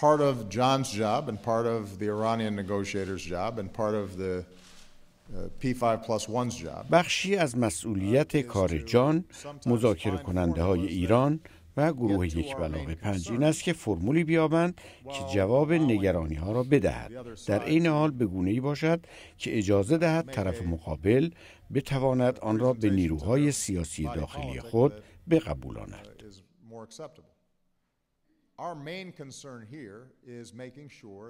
part of John's job and part of the Iranian negotiator's job and part of the uh, بخشی از مسئولیت کار جان مذاکره کننده های ایران و گروه یک بلاغ پنج این است که فرمولی بیابند که جواب نگرانی ها را بدهد در عین حال بگونه ای باشد که اجازه دهد طرف مقابل بتواند آن را به نیروهای سیاسی داخلی خود بقبولاند Our main concern here is making sure